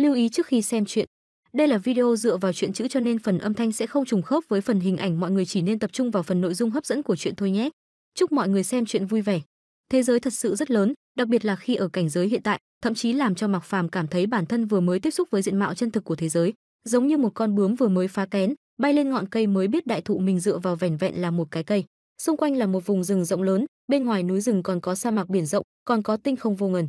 Lưu ý trước khi xem chuyện. Đây là video dựa vào chuyện chữ cho nên phần âm thanh sẽ không trùng khớp với phần hình ảnh, mọi người chỉ nên tập trung vào phần nội dung hấp dẫn của chuyện thôi nhé. Chúc mọi người xem chuyện vui vẻ. Thế giới thật sự rất lớn, đặc biệt là khi ở cảnh giới hiện tại, thậm chí làm cho Mạc Phàm cảm thấy bản thân vừa mới tiếp xúc với diện mạo chân thực của thế giới, giống như một con bướm vừa mới phá kén, bay lên ngọn cây mới biết đại thụ mình dựa vào vẻn vẹn là một cái cây. Xung quanh là một vùng rừng rộng lớn, bên ngoài núi rừng còn có sa mạc biển rộng, còn có tinh không vô ngần.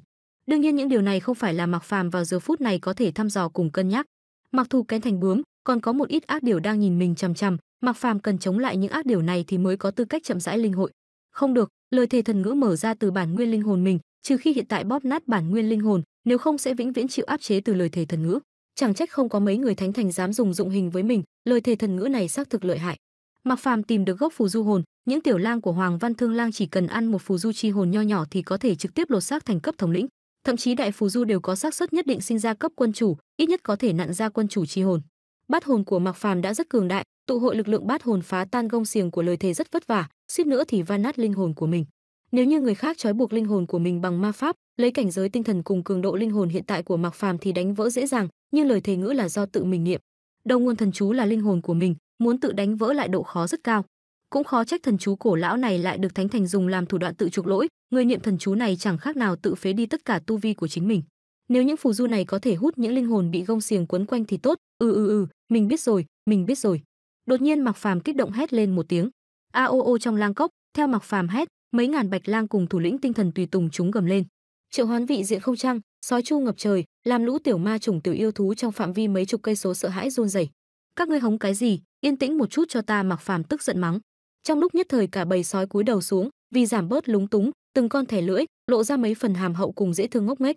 Đương nhiên những điều này không phải là Mạc Phàm vào giờ phút này có thể thăm dò cùng cân nhắc. Mặc thù kén thành bướm, còn có một ít ác điều đang nhìn mình chằm chằm, Mạc Phàm cần chống lại những ác điều này thì mới có tư cách chậm rãi linh hội. Không được, lời thề thần ngữ mở ra từ bản nguyên linh hồn mình, trừ khi hiện tại bóp nát bản nguyên linh hồn, nếu không sẽ vĩnh viễn chịu áp chế từ lời thề thần ngữ. Chẳng trách không có mấy người thánh thành dám dùng dụng hình với mình, lời thề thần ngữ này xác thực lợi hại. Mạc Phàm tìm được gốc phù du hồn, những tiểu lang của Hoàng Văn Thương Lang chỉ cần ăn một phù du chi hồn nho nhỏ thì có thể trực tiếp lột xác thành cấp thống lĩnh thậm chí đại phù du đều có xác suất nhất định sinh ra cấp quân chủ, ít nhất có thể nặn ra quân chủ chi hồn. Bát hồn của Mạc Phàm đã rất cường đại, tụ hội lực lượng bát hồn phá tan gông xiềng của lời thề rất vất vả, suýt nữa thì van nát linh hồn của mình. Nếu như người khác trói buộc linh hồn của mình bằng ma pháp, lấy cảnh giới tinh thần cùng cường độ linh hồn hiện tại của Mạc Phàm thì đánh vỡ dễ dàng, nhưng lời thề ngữ là do tự mình niệm. Đầu nguồn thần chú là linh hồn của mình, muốn tự đánh vỡ lại độ khó rất cao cũng khó trách thần chú cổ lão này lại được thánh thành dùng làm thủ đoạn tự chuộc lỗi người niệm thần chú này chẳng khác nào tự phế đi tất cả tu vi của chính mình nếu những phù du này có thể hút những linh hồn bị gông xiềng quấn quanh thì tốt ừ ừ ừ mình biết rồi mình biết rồi đột nhiên mặc phàm kích động hét lên một tiếng a o o trong lang cốc theo mặc phàm hét mấy ngàn bạch lang cùng thủ lĩnh tinh thần tùy tùng chúng gầm lên triệu hoán vị diện không trăng sói chu ngập trời làm lũ tiểu ma trùng tiểu yêu thú trong phạm vi mấy chục cây số sợ hãi run rẩy các ngươi hống cái gì yên tĩnh một chút cho ta mặc phàm tức giận mắng trong lúc nhất thời cả bầy sói cúi đầu xuống vì giảm bớt lúng túng từng con thẻ lưỡi lộ ra mấy phần hàm hậu cùng dễ thương ngốc nghếch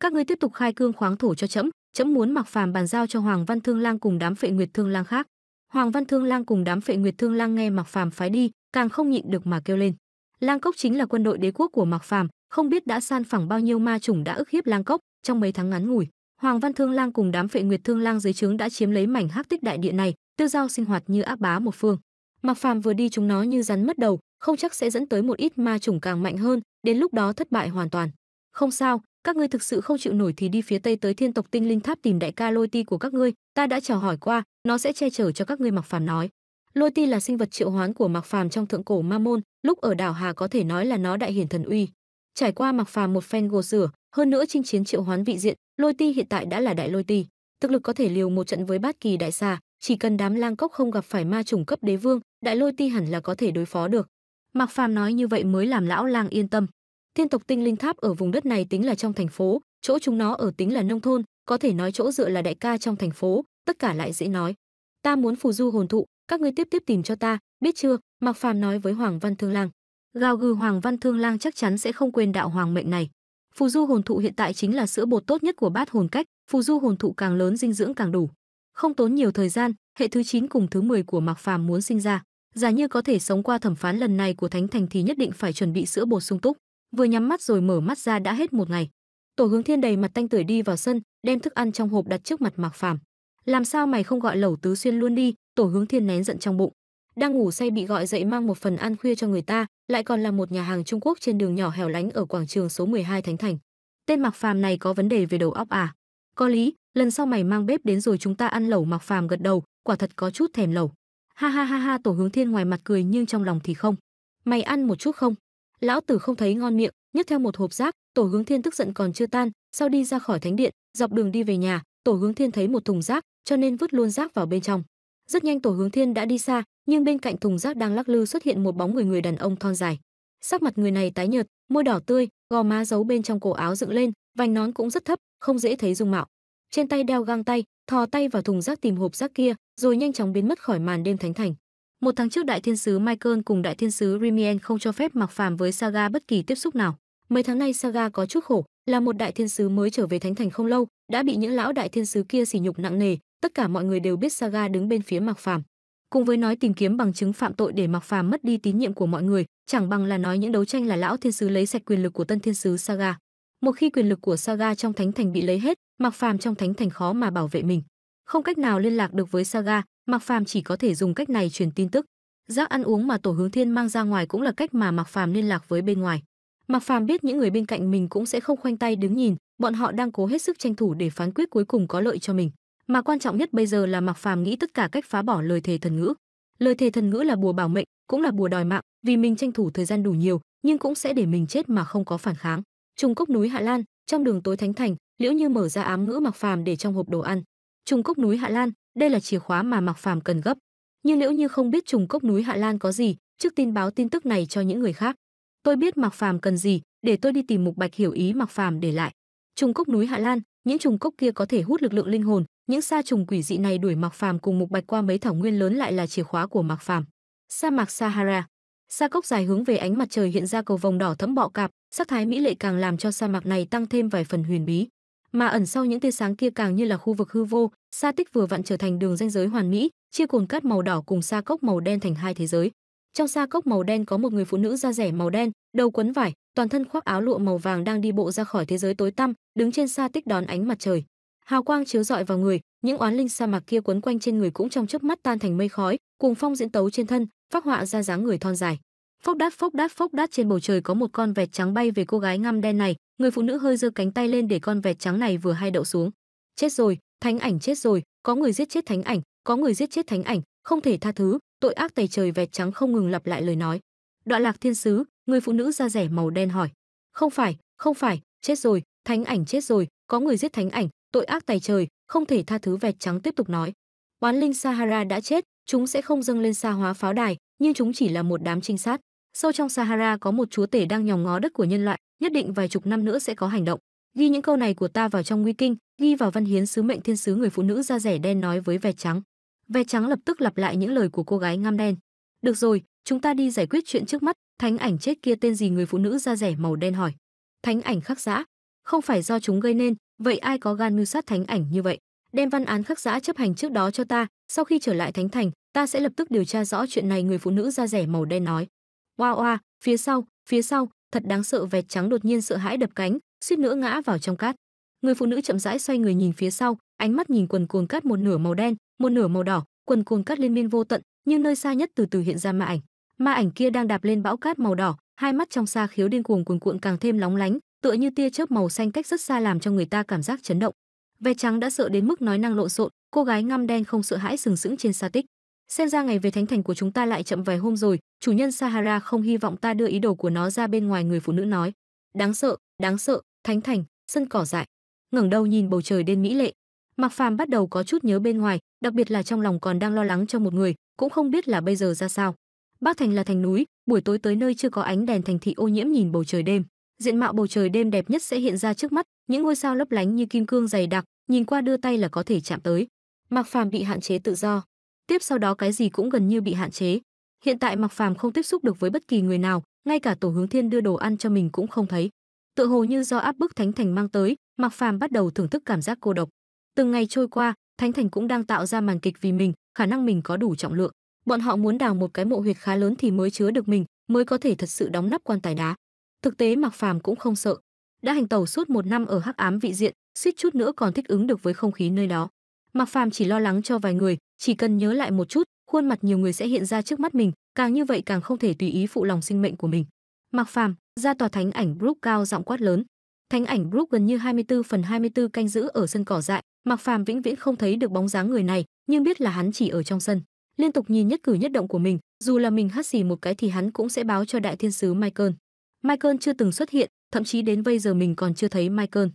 các ngươi tiếp tục khai cương khoáng thổ cho trẫm trẫm muốn mặc phàm bàn giao cho hoàng văn thương lang cùng đám phệ nguyệt thương lang khác hoàng văn thương lang cùng đám phệ nguyệt thương lang nghe mặc phàm phái đi càng không nhịn được mà kêu lên lang cốc chính là quân đội đế quốc của mặc phàm không biết đã san phẳng bao nhiêu ma chủng đã ức hiếp lang cốc trong mấy tháng ngắn ngủi hoàng văn thương lang cùng đám phệ nguyệt thương lang dưới trướng đã chiếm lấy mảnh hắc tích đại địa này tiêu giao sinh hoạt như áp bá một phương Mạc Phàm vừa đi chúng nó như rắn mất đầu, không chắc sẽ dẫn tới một ít ma chủng càng mạnh hơn, đến lúc đó thất bại hoàn toàn. Không sao, các ngươi thực sự không chịu nổi thì đi phía tây tới Thiên tộc Tinh Linh Tháp tìm đại ca Lôi Ti của các ngươi, ta đã chào hỏi qua, nó sẽ che chở cho các ngươi Mạc Phàm nói. Lôi Ti là sinh vật triệu hoán của Mạc Phàm trong thượng cổ Ma môn, lúc ở đảo Hà có thể nói là nó đại hiển thần uy. Trải qua Mạc Phàm một phen gồ rửa, hơn nữa chinh chiến triệu hoán vị diện, Lôi Ti hiện tại đã là đại Lôi Ti, thực lực có thể liều một trận với Bát Kỳ đại xà, chỉ cần đám lang cốc không gặp phải ma trùng cấp đế vương, đại lôi ti hẳn là có thể đối phó được. Mạc Phàm nói như vậy mới làm lão lang yên tâm. Thiên tộc tinh linh tháp ở vùng đất này tính là trong thành phố, chỗ chúng nó ở tính là nông thôn, có thể nói chỗ dựa là đại ca trong thành phố, tất cả lại dễ nói. Ta muốn phù du hồn thụ, các ngươi tiếp tiếp tìm cho ta, biết chưa? Mạc Phàm nói với Hoàng Văn Thương Lang. Gào gừ Hoàng Văn Thương Lang chắc chắn sẽ không quên đạo hoàng mệnh này. Phù du hồn thụ hiện tại chính là sữa bột tốt nhất của bát hồn cách, phù du hồn thụ càng lớn dinh dưỡng càng đủ. Không tốn nhiều thời gian, hệ thứ 9 cùng thứ 10 của Mạc Phàm muốn sinh ra, giả như có thể sống qua thẩm phán lần này của Thánh Thành thì nhất định phải chuẩn bị sữa bột sung túc. Vừa nhắm mắt rồi mở mắt ra đã hết một ngày. Tổ Hướng Thiên đầy mặt tanh tưởi đi vào sân, đem thức ăn trong hộp đặt trước mặt Mạc Phàm. "Làm sao mày không gọi Lẩu Tứ Xuyên luôn đi?" Tổ Hướng Thiên nén giận trong bụng. Đang ngủ say bị gọi dậy mang một phần ăn khuya cho người ta, lại còn là một nhà hàng Trung Quốc trên đường nhỏ hẻo lánh ở quảng trường số 12 Thánh Thành. Tên Mạc Phàm này có vấn đề về đầu óc à? có lý lần sau mày mang bếp đến rồi chúng ta ăn lẩu mặc phàm gật đầu quả thật có chút thèm lẩu ha ha ha ha tổ hướng thiên ngoài mặt cười nhưng trong lòng thì không mày ăn một chút không lão tử không thấy ngon miệng nhấc theo một hộp rác tổ hướng thiên tức giận còn chưa tan sau đi ra khỏi thánh điện dọc đường đi về nhà tổ hướng thiên thấy một thùng rác cho nên vứt luôn rác vào bên trong rất nhanh tổ hướng thiên đã đi xa nhưng bên cạnh thùng rác đang lắc lư xuất hiện một bóng người người đàn ông thon dài sắc mặt người này tái nhợt môi đỏ tươi gò má giấu bên trong cổ áo dựng lên vành nón cũng rất thấp không dễ thấy dung mạo trên tay đeo găng tay thò tay vào thùng rác tìm hộp rác kia rồi nhanh chóng biến mất khỏi màn đêm thánh thành một tháng trước đại thiên sứ michael cùng đại thiên sứ rimien không cho phép mặc phàm với saga bất kỳ tiếp xúc nào mấy tháng nay saga có chút khổ là một đại thiên sứ mới trở về thánh thành không lâu đã bị những lão đại thiên sứ kia sỉ nhục nặng nề tất cả mọi người đều biết saga đứng bên phía mặc phàm cùng với nói tìm kiếm bằng chứng phạm tội để mặc phàm mất đi tín nhiệm của mọi người chẳng bằng là nói những đấu tranh là lão thiên sứ lấy sạch quyền lực của tân thiên sứ saga một khi quyền lực của Saga trong Thánh Thành bị lấy hết, Mạc Phàm trong Thánh Thành khó mà bảo vệ mình. Không cách nào liên lạc được với Saga, Mạc Phàm chỉ có thể dùng cách này truyền tin tức. Giác ăn uống mà Tổ Hướng Thiên mang ra ngoài cũng là cách mà Mạc Phàm liên lạc với bên ngoài. Mạc Phàm biết những người bên cạnh mình cũng sẽ không khoanh tay đứng nhìn, bọn họ đang cố hết sức tranh thủ để phán quyết cuối cùng có lợi cho mình. Mà quan trọng nhất bây giờ là Mạc Phàm nghĩ tất cả cách phá bỏ lời thề thần ngữ. Lời thề thần ngữ là bùa bảo mệnh, cũng là bùa đòi mạng, vì mình tranh thủ thời gian đủ nhiều, nhưng cũng sẽ để mình chết mà không có phản kháng. Trùng cốc núi Hạ Lan, trong đường tối thánh thành, Liễu Như mở ra ám ngữ mặc Phàm để trong hộp đồ ăn. Trùng cốc núi Hạ Lan, đây là chìa khóa mà Mặc Phàm cần gấp. Nhưng Liễu Như không biết trùng cốc núi Hạ Lan có gì, trước tin báo tin tức này cho những người khác. Tôi biết Mặc Phàm cần gì, để tôi đi tìm Mục Bạch hiểu ý Mặc Phàm để lại. Trùng cốc núi Hạ Lan, những trùng cốc kia có thể hút lực lượng linh hồn, những sa trùng quỷ dị này đuổi Mặc Phàm cùng Mục Bạch qua mấy thảo nguyên lớn lại là chìa khóa của Mặc Phàm. Sa mạc Sahara, Sa cốc dài hướng về ánh mặt trời hiện ra cầu vòng đỏ thẫm bọ cạp, sắc thái mỹ lệ càng làm cho sa mạc này tăng thêm vài phần huyền bí. Mà ẩn sau những tia sáng kia càng như là khu vực hư vô, sa tích vừa vặn trở thành đường ranh giới hoàn mỹ, chia cồn cát màu đỏ cùng sa cốc màu đen thành hai thế giới. Trong sa cốc màu đen có một người phụ nữ da rẻ màu đen, đầu quấn vải, toàn thân khoác áo lụa màu vàng đang đi bộ ra khỏi thế giới tối tăm, đứng trên sa tích đón ánh mặt trời. Hào quang chiếu rọi vào người, những oán linh sa mạc kia quấn quanh trên người cũng trong chớp mắt tan thành mây khói, cùng phong diễn tấu trên thân, phác họa ra dáng người thon dài phốc đát phốc đát phốc đát trên bầu trời có một con vẹt trắng bay về cô gái ngăm đen này người phụ nữ hơi giơ cánh tay lên để con vẹt trắng này vừa hay đậu xuống chết rồi thánh ảnh chết rồi có người giết chết thánh ảnh có người giết chết thánh ảnh không thể tha thứ tội ác tày trời vẹt trắng không ngừng lặp lại lời nói đoạn lạc thiên sứ người phụ nữ da rẻ màu đen hỏi không phải không phải chết rồi thánh ảnh chết rồi có người giết thánh ảnh tội ác tày trời không thể tha thứ vẹt trắng tiếp tục nói oán linh sahara đã chết chúng sẽ không dâng lên xa hóa pháo đài nhưng chúng chỉ là một đám trinh sát sâu trong sahara có một chúa tể đang nhòm ngó đất của nhân loại nhất định vài chục năm nữa sẽ có hành động ghi những câu này của ta vào trong nguy kinh ghi vào văn hiến sứ mệnh thiên sứ người phụ nữ da rẻ đen nói với vẹt trắng vẹt trắng lập tức lặp lại những lời của cô gái ngăm đen được rồi chúng ta đi giải quyết chuyện trước mắt thánh ảnh chết kia tên gì người phụ nữ da rẻ màu đen hỏi thánh ảnh khắc giã không phải do chúng gây nên vậy ai có gan mưu sát thánh ảnh như vậy đem văn án khắc giã chấp hành trước đó cho ta sau khi trở lại thánh thành ta sẽ lập tức điều tra rõ chuyện này người phụ nữ da rẻ màu đen nói oa oa phía sau phía sau thật đáng sợ vẹt trắng đột nhiên sợ hãi đập cánh suýt nữa ngã vào trong cát người phụ nữ chậm rãi xoay người nhìn phía sau ánh mắt nhìn quần cuồng cát một nửa màu đen một nửa màu đỏ quần cuồng cát liên miên vô tận nhưng nơi xa nhất từ từ hiện ra ma ảnh ma ảnh kia đang đạp lên bão cát màu đỏ hai mắt trong xa khiếu điên cuồng cuồn cuộn càng thêm lóng lánh tựa như tia chớp màu xanh cách rất xa làm cho người ta cảm giác chấn động Ve trắng đã sợ đến mức nói năng lộn xộn, cô gái ngăm đen không sợ hãi sừng sững trên xa tích. Xem ra ngày về thánh thành của chúng ta lại chậm vài hôm rồi, chủ nhân Sahara không hy vọng ta đưa ý đồ của nó ra bên ngoài người phụ nữ nói. Đáng sợ, đáng sợ, thánh thành, sân cỏ dại. Ngẩng đầu nhìn bầu trời đêm mỹ lệ, Mặc Phàm bắt đầu có chút nhớ bên ngoài, đặc biệt là trong lòng còn đang lo lắng cho một người, cũng không biết là bây giờ ra sao. Bắc Thành là thành núi, buổi tối tới nơi chưa có ánh đèn thành thị ô nhiễm nhìn bầu trời đêm, diện mạo bầu trời đêm đẹp nhất sẽ hiện ra trước mắt, những ngôi sao lấp lánh như kim cương dày đặc, nhìn qua đưa tay là có thể chạm tới. Mạc Phàm bị hạn chế tự do. Tiếp sau đó cái gì cũng gần như bị hạn chế. Hiện tại Mạc Phàm không tiếp xúc được với bất kỳ người nào, ngay cả Tổ Hướng Thiên đưa đồ ăn cho mình cũng không thấy. Tựa hồ như do áp bức Thánh Thành mang tới, Mạc Phàm bắt đầu thưởng thức cảm giác cô độc. Từng ngày trôi qua, Thánh Thành cũng đang tạo ra màn kịch vì mình, khả năng mình có đủ trọng lượng. Bọn họ muốn đào một cái mộ huyệt khá lớn thì mới chứa được mình, mới có thể thật sự đóng nắp quan tài đá. Thực tế Mặc Phàm cũng không sợ, đã hành tẩu suốt một năm ở hắc ám vị diện, suýt chút nữa còn thích ứng được với không khí nơi đó. Mặc Phàm chỉ lo lắng cho vài người, chỉ cần nhớ lại một chút, khuôn mặt nhiều người sẽ hiện ra trước mắt mình, càng như vậy càng không thể tùy ý phụ lòng sinh mệnh của mình. Mặc Phàm, ra tòa thánh ảnh Brook cao giọng quát lớn. Thánh ảnh Brook gần như 24 phần 24 canh giữ ở sân cỏ dại, Mặc Phàm vĩnh viễn không thấy được bóng dáng người này, nhưng biết là hắn chỉ ở trong sân, liên tục nhìn nhất cử nhất động của mình, dù là mình hắt xì một cái thì hắn cũng sẽ báo cho đại thiên sứ Michael. Michael chưa từng xuất hiện, thậm chí đến bây giờ mình còn chưa thấy Michael.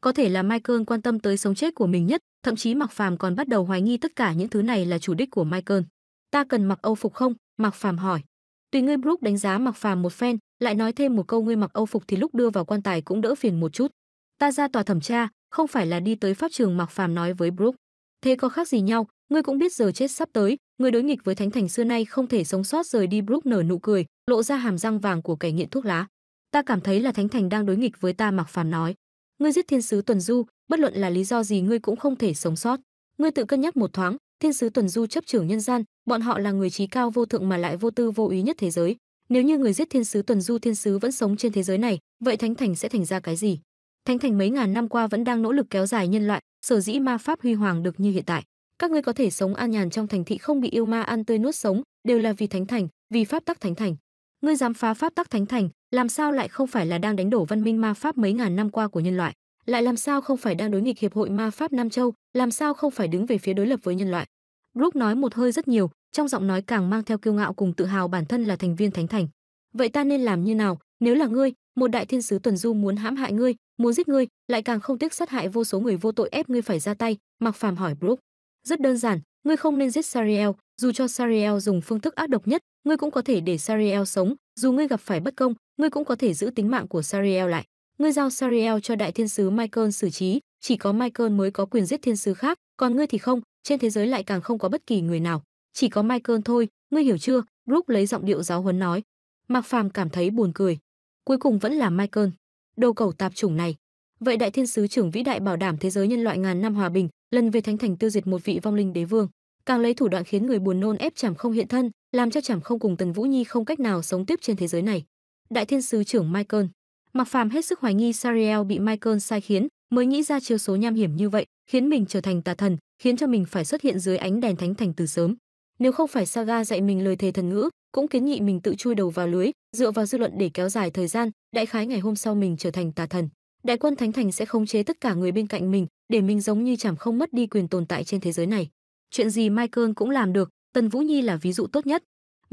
Có thể là Michael quan tâm tới sống chết của mình nhất, thậm chí Mạc Phàm còn bắt đầu hoài nghi tất cả những thứ này là chủ đích của Michael. "Ta cần mặc Âu phục không?" Mạc Phàm hỏi. Tùy ngươi Brook đánh giá Mạc Phàm một phen, lại nói thêm một câu ngươi mặc Âu phục thì lúc đưa vào quan tài cũng đỡ phiền một chút. "Ta ra tòa thẩm tra, không phải là đi tới pháp trường." Mạc Phàm nói với Brook. "Thế có khác gì nhau, ngươi cũng biết giờ chết sắp tới, ngươi đối nghịch với thánh thành xưa nay không thể sống sót rời đi." Brook nở nụ cười, lộ ra hàm răng vàng của kẻ nghiện thuốc lá ta cảm thấy là thánh thành đang đối nghịch với ta mặc phàm nói ngươi giết thiên sứ tuần du bất luận là lý do gì ngươi cũng không thể sống sót ngươi tự cân nhắc một thoáng thiên sứ tuần du chấp trưởng nhân gian bọn họ là người trí cao vô thượng mà lại vô tư vô ý nhất thế giới nếu như người giết thiên sứ tuần du thiên sứ vẫn sống trên thế giới này vậy thánh thành sẽ thành ra cái gì thánh thành mấy ngàn năm qua vẫn đang nỗ lực kéo dài nhân loại sở dĩ ma pháp huy hoàng được như hiện tại các ngươi có thể sống an nhàn trong thành thị không bị yêu ma ăn tươi nuốt sống đều là vì thánh thành vì pháp tắc thánh thành ngươi dám phá pháp tắc thánh thành làm sao lại không phải là đang đánh đổ văn minh ma pháp mấy ngàn năm qua của nhân loại lại làm sao không phải đang đối nghịch hiệp hội ma pháp nam châu làm sao không phải đứng về phía đối lập với nhân loại Brook nói một hơi rất nhiều trong giọng nói càng mang theo kiêu ngạo cùng tự hào bản thân là thành viên thánh thành vậy ta nên làm như nào nếu là ngươi một đại thiên sứ tuần du muốn hãm hại ngươi muốn giết ngươi lại càng không tiếc sát hại vô số người vô tội ép ngươi phải ra tay mặc phàm hỏi Brook. rất đơn giản ngươi không nên giết sariel dù cho sariel dùng phương thức ác độc nhất ngươi cũng có thể để sariel sống dù ngươi gặp phải bất công ngươi cũng có thể giữ tính mạng của Sariel lại. Ngươi giao Sariel cho đại thiên sứ Michael xử trí, chỉ có Michael mới có quyền giết thiên sứ khác, còn ngươi thì không, trên thế giới lại càng không có bất kỳ người nào, chỉ có Michael thôi, ngươi hiểu chưa?" Brook lấy giọng điệu giáo huấn nói. Mạc Phàm cảm thấy buồn cười. Cuối cùng vẫn là Michael, đầu cầu tạp chủng này. Vậy đại thiên sứ trưởng vĩ đại bảo đảm thế giới nhân loại ngàn năm hòa bình, lần về thánh thành tiêu diệt một vị vong linh đế vương, càng lấy thủ đoạn khiến người buồn nôn ép chảm không hiện thân, làm cho chảm không cùng Tần Vũ Nhi không cách nào sống tiếp trên thế giới này đại thiên sứ trưởng Michael. Mặc Phàm hết sức hoài nghi Sariel bị Michael sai khiến, mới nghĩ ra chiêu số nham hiểm như vậy, khiến mình trở thành tà thần, khiến cho mình phải xuất hiện dưới ánh đèn thánh thành từ sớm. Nếu không phải Saga dạy mình lời thề thần ngữ, cũng kiến nghị mình tự chui đầu vào lưới, dựa vào dư luận để kéo dài thời gian, đại khái ngày hôm sau mình trở thành tà thần. Đại quân thánh thành sẽ khống chế tất cả người bên cạnh mình, để mình giống như chẳng không mất đi quyền tồn tại trên thế giới này. Chuyện gì Michael cũng làm được, Tần Vũ Nhi là ví dụ tốt nhất,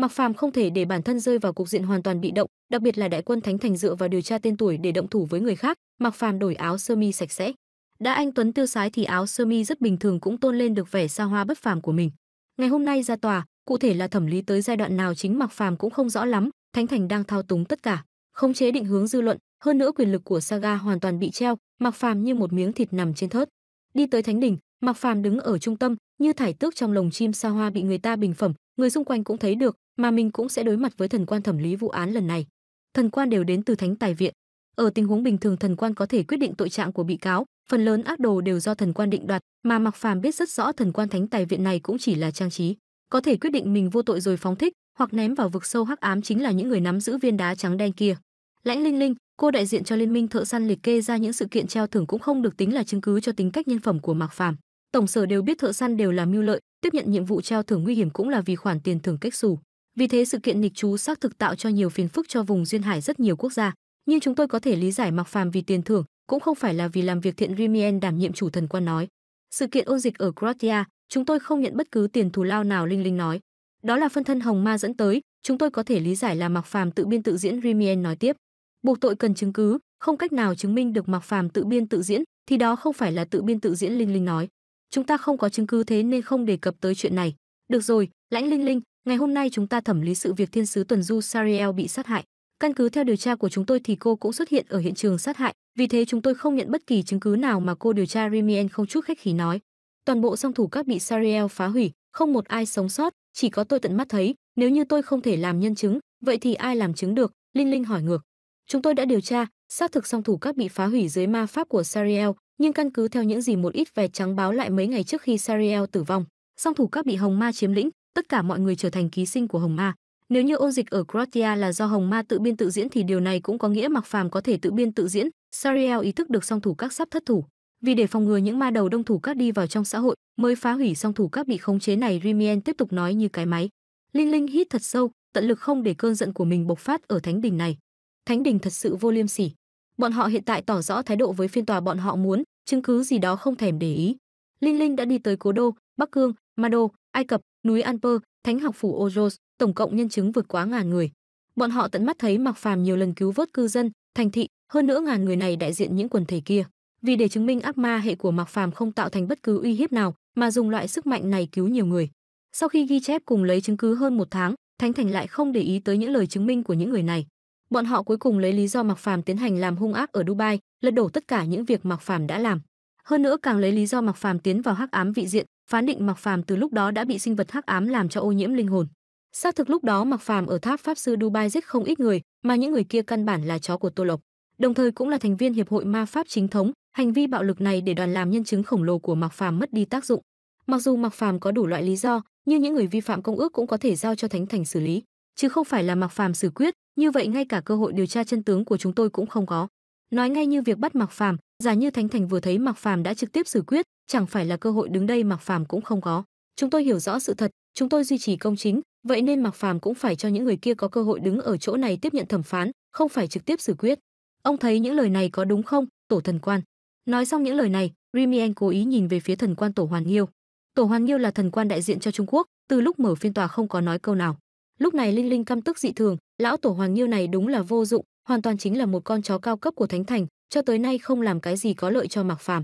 Mạc Phàm không thể để bản thân rơi vào cục diện hoàn toàn bị động, đặc biệt là đại quân Thánh Thành dựa vào điều tra tên tuổi để động thủ với người khác, Mạc Phàm đổi áo sơ mi sạch sẽ. Đã anh tuấn tiêu sái thì áo sơ mi rất bình thường cũng tôn lên được vẻ xa hoa bất phàm của mình. Ngày hôm nay ra tòa, cụ thể là thẩm lý tới giai đoạn nào chính Mạc Phàm cũng không rõ lắm, Thánh Thành đang thao túng tất cả, khống chế định hướng dư luận, hơn nữa quyền lực của Saga hoàn toàn bị treo, Mạc Phàm như một miếng thịt nằm trên thớt. Đi tới Thánh đỉnh, Mạc Phàm đứng ở trung tâm, như thải tước trong lồng chim xa hoa bị người ta bình phẩm, người xung quanh cũng thấy được, mà mình cũng sẽ đối mặt với thần quan thẩm lý vụ án lần này. Thần quan đều đến từ Thánh Tài viện. Ở tình huống bình thường thần quan có thể quyết định tội trạng của bị cáo, phần lớn ác đồ đều do thần quan định đoạt, mà Mạc Phàm biết rất rõ thần quan Thánh Tài viện này cũng chỉ là trang trí, có thể quyết định mình vô tội rồi phóng thích, hoặc ném vào vực sâu hắc ám chính là những người nắm giữ viên đá trắng đen kia. Lãnh Linh Linh, cô đại diện cho liên minh thợ săn liệt kê ra những sự kiện treo thưởng cũng không được tính là chứng cứ cho tính cách nhân phẩm của Mạc Phàm. Tổng sở đều biết thợ săn đều là mưu lợi, tiếp nhận nhiệm vụ treo thưởng nguy hiểm cũng là vì khoản tiền thưởng cách xù. Vì thế sự kiện nghịch chú xác thực tạo cho nhiều phiền phức cho vùng duyên hải rất nhiều quốc gia, nhưng chúng tôi có thể lý giải Mạc Phàm vì tiền thưởng, cũng không phải là vì làm việc thiện Rimien đảm nhiệm chủ thần quan nói. Sự kiện ôn dịch ở Croatia, chúng tôi không nhận bất cứ tiền thù lao nào Linh Linh nói. Đó là phân thân hồng ma dẫn tới, chúng tôi có thể lý giải là Mạc Phàm tự biên tự diễn Rimien nói tiếp. Buộc tội cần chứng cứ, không cách nào chứng minh được Mạc Phàm tự biên tự diễn, thì đó không phải là tự biên tự diễn Linh Linh nói. Chúng ta không có chứng cứ thế nên không đề cập tới chuyện này. Được rồi, Lãnh Linh Linh, Ngày hôm nay chúng ta thẩm lý sự việc thiên sứ tuần du Sariel bị sát hại. Căn cứ theo điều tra của chúng tôi thì cô cũng xuất hiện ở hiện trường sát hại, vì thế chúng tôi không nhận bất kỳ chứng cứ nào mà cô điều tra Rimien không chút khách khí nói. Toàn bộ song thủ các bị Sariel phá hủy, không một ai sống sót, chỉ có tôi tận mắt thấy, nếu như tôi không thể làm nhân chứng, vậy thì ai làm chứng được? Linh Linh hỏi ngược. Chúng tôi đã điều tra, xác thực song thủ các bị phá hủy dưới ma pháp của Sariel, nhưng căn cứ theo những gì một ít vẹt trắng báo lại mấy ngày trước khi Sariel tử vong, song thủ các bị hồng ma chiếm lĩnh, tất cả mọi người trở thành ký sinh của Hồng Ma. Nếu như ôn dịch ở Croatia là do Hồng Ma tự biên tự diễn thì điều này cũng có nghĩa Mạc Phàm có thể tự biên tự diễn, Sariel ý thức được song thủ các sắp thất thủ. Vì để phòng ngừa những ma đầu đông thủ các đi vào trong xã hội, mới phá hủy song thủ các bị khống chế này, Rimien tiếp tục nói như cái máy. Linh Linh hít thật sâu, tận lực không để cơn giận của mình bộc phát ở thánh đình này. Thánh đình thật sự vô liêm sỉ. Bọn họ hiện tại tỏ rõ thái độ với phiên tòa bọn họ muốn, chứng cứ gì đó không thèm để ý. Linh Linh đã đi tới Cố Đô, Bắc Cương, Ma Đô, Ai Cập, núi Anper, Thánh học phủ Ojos, tổng cộng nhân chứng vượt quá ngàn người. Bọn họ tận mắt thấy Mạc Phàm nhiều lần cứu vớt cư dân, thành thị, hơn nữa ngàn người này đại diện những quần thể kia. Vì để chứng minh ác ma hệ của Mạc Phàm không tạo thành bất cứ uy hiếp nào, mà dùng loại sức mạnh này cứu nhiều người. Sau khi ghi chép cùng lấy chứng cứ hơn một tháng, Thánh Thành lại không để ý tới những lời chứng minh của những người này. Bọn họ cuối cùng lấy lý do Mạc Phàm tiến hành làm hung ác ở Dubai, lật đổ tất cả những việc Mạc Phàm đã làm. Hơn nữa càng lấy lý do Mạc Phàm tiến vào hắc ám vị diện, phán định Mạc Phàm từ lúc đó đã bị sinh vật hắc ám làm cho ô nhiễm linh hồn. Xác thực lúc đó Mạc Phàm ở tháp pháp sư Dubai giết không ít người, mà những người kia căn bản là chó của Tô Lộc, đồng thời cũng là thành viên hiệp hội ma pháp chính thống, hành vi bạo lực này để đoàn làm nhân chứng khổng lồ của Mạc Phàm mất đi tác dụng. Mặc dù Mạc Phàm có đủ loại lý do, nhưng những người vi phạm công ước cũng có thể giao cho thánh thành xử lý, chứ không phải là Mạc Phàm xử quyết, như vậy ngay cả cơ hội điều tra chân tướng của chúng tôi cũng không có nói ngay như việc bắt mặc phàm giả như thánh thành vừa thấy mặc phàm đã trực tiếp xử quyết chẳng phải là cơ hội đứng đây mặc phàm cũng không có chúng tôi hiểu rõ sự thật chúng tôi duy trì công chính vậy nên mặc phàm cũng phải cho những người kia có cơ hội đứng ở chỗ này tiếp nhận thẩm phán không phải trực tiếp xử quyết ông thấy những lời này có đúng không tổ thần quan nói xong những lời này rimien cố ý nhìn về phía thần quan tổ hoàn nghiêu tổ hoàn nghiêu là thần quan đại diện cho trung quốc từ lúc mở phiên tòa không có nói câu nào lúc này linh linh căm tức dị thường lão tổ hoàn nghiêu này đúng là vô dụng hoàn toàn chính là một con chó cao cấp của thánh thành cho tới nay không làm cái gì có lợi cho mạc phàm